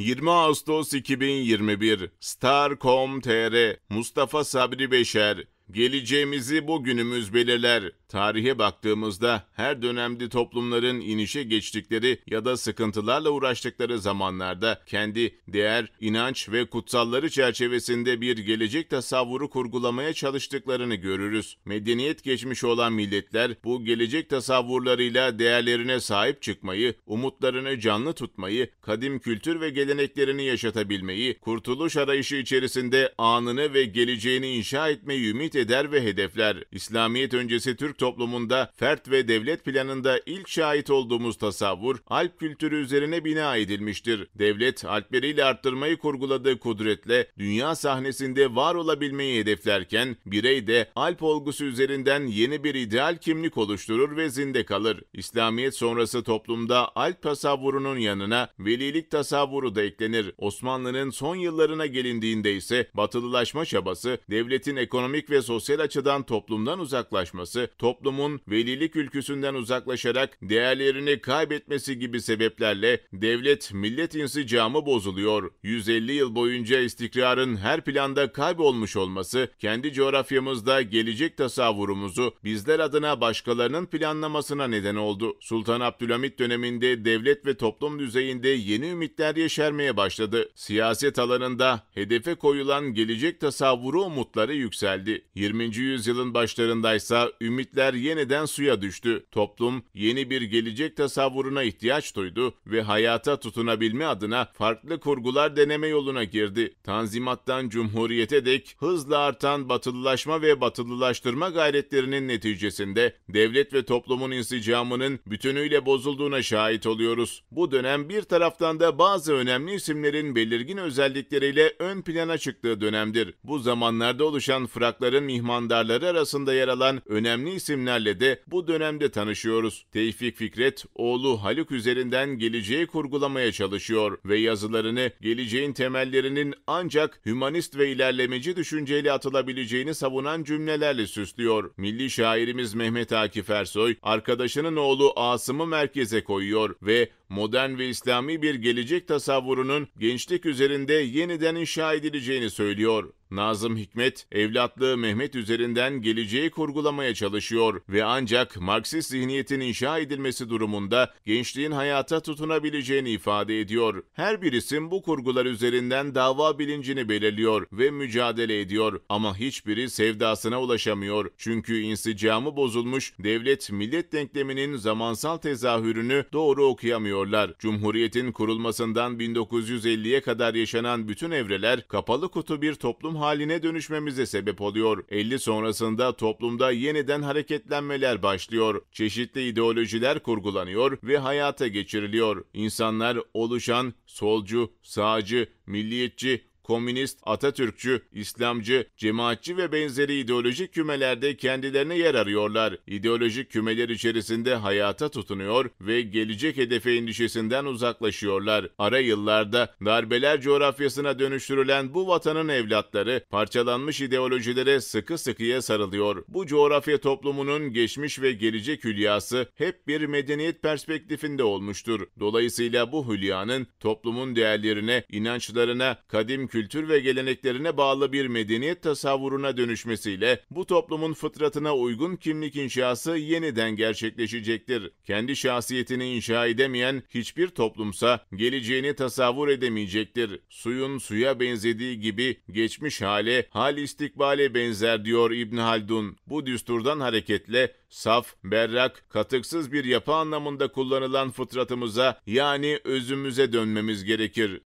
20 Ağustos 2021 Star.com.tr Mustafa Sabri Beşer Geleceğimizi bugünümüz belirler. Tarihe baktığımızda her dönemde toplumların inişe geçtikleri ya da sıkıntılarla uğraştıkları zamanlarda kendi değer, inanç ve kutsalları çerçevesinde bir gelecek tasavvuru kurgulamaya çalıştıklarını görürüz. Medeniyet geçmiş olan milletler bu gelecek tasavvurlarıyla değerlerine sahip çıkmayı, umutlarını canlı tutmayı, kadim kültür ve geleneklerini yaşatabilmeyi, kurtuluş arayışı içerisinde anını ve geleceğini inşa etmeyi ümit eder ve hedefler. İslamiyet öncesi Türk toplumunda fert ve devlet planında ilk şahit olduğumuz tasavvur Alp kültürü üzerine bina edilmiştir. Devlet Alpleriyle arttırmayı kurguladığı kudretle dünya sahnesinde var olabilmeyi hedeflerken birey de Alp olgusu üzerinden yeni bir ideal kimlik oluşturur ve zinde kalır. İslamiyet sonrası toplumda Alp tasavvurunun yanına velilik tasavvuru da eklenir. Osmanlı'nın son yıllarına gelindiğinde ise batılılaşma çabası, devletin ekonomik ve sosyal açıdan toplumdan uzaklaşması, toplumdan toplumun velilik ülküsünden uzaklaşarak değerlerini kaybetmesi gibi sebeplerle devlet millet insicamı bozuluyor. 150 yıl boyunca istikrarın her planda kaybolmuş olması kendi coğrafyamızda gelecek tasavvurumuzu bizler adına başkalarının planlamasına neden oldu. Sultan Abdülhamit döneminde devlet ve toplum düzeyinde yeni ümitler yeşermeye başladı. Siyaset alanında hedefe koyulan gelecek tasavvuru umutları yükseldi. 20. yüzyılın başlarında ise ümitler Kentler yeniden suya düştü. Toplum yeni bir gelecek tasavvuruna ihtiyaç duydu ve hayata tutunabilme adına farklı kurgular deneme yoluna girdi. Tanzimattan Cumhuriyete dek hızla artan batılılaşma ve batılılaştırma gayretlerinin neticesinde devlet ve toplumun insicamının bütünüyle bozulduğuna şahit oluyoruz. Bu dönem bir taraftan da bazı önemli isimlerin belirgin özellikleriyle ön plana çıktığı dönemdir. Bu zamanlarda oluşan frakların mihmandarları arasında yer alan önemli isimler isimlerle de bu dönemde tanışıyoruz. Tevfik Fikret, oğlu Haluk üzerinden geleceği kurgulamaya çalışıyor ve yazılarını geleceğin temellerinin ancak hümanist ve ilerlemeci düşünceyle atılabileceğini savunan cümlelerle süslüyor. Milli şairimiz Mehmet Akif Ersoy, arkadaşının oğlu Asım'ı merkeze koyuyor ve modern ve İslami bir gelecek tasavvurunun gençlik üzerinde yeniden inşa edileceğini söylüyor. Nazım Hikmet, evlatlığı Mehmet üzerinden geleceği kurgulamaya çalışıyor ve ancak Marksist zihniyetin inşa edilmesi durumunda gençliğin hayata tutunabileceğini ifade ediyor. Her bir isim bu kurgular üzerinden dava bilincini belirliyor ve mücadele ediyor ama hiçbiri sevdasına ulaşamıyor. Çünkü insicamı bozulmuş devlet millet denkleminin zamansal tezahürünü doğru okuyamıyor ediyorlar. Cumhuriyetin kurulmasından 1950'ye kadar yaşanan bütün evreler kapalı kutu bir toplum haline dönüşmemize sebep oluyor. 50 sonrasında toplumda yeniden hareketlenmeler başlıyor. Çeşitli ideolojiler kurgulanıyor ve hayata geçiriliyor. İnsanlar oluşan solcu, sağcı, milliyetçi, komünist, Atatürkçü, İslamcı, cemaatçi ve benzeri ideolojik kümelerde kendilerine yer arıyorlar. İdeolojik kümeler içerisinde hayata tutunuyor ve gelecek hedefe endişesinden uzaklaşıyorlar. Ara yıllarda darbeler coğrafyasına dönüştürülen bu vatanın evlatları parçalanmış ideolojilere sıkı sıkıya sarılıyor. Bu coğrafya toplumunun geçmiş ve gelecek hülyası hep bir medeniyet perspektifinde olmuştur. Dolayısıyla bu hülyanın toplumun değerlerine, inançlarına, kadim kültürlerine, kültür ve geleneklerine bağlı bir medeniyet tasavvuruna dönüşmesiyle bu toplumun fıtratına uygun kimlik inşası yeniden gerçekleşecektir. Kendi şahsiyetini inşa edemeyen hiçbir toplumsa geleceğini tasavvur edemeyecektir. Suyun suya benzediği gibi geçmiş hale, hal istikbale benzer diyor İbn Haldun. Bu düsturdan hareketle saf, berrak, katıksız bir yapı anlamında kullanılan fıtratımıza yani özümüze dönmemiz gerekir.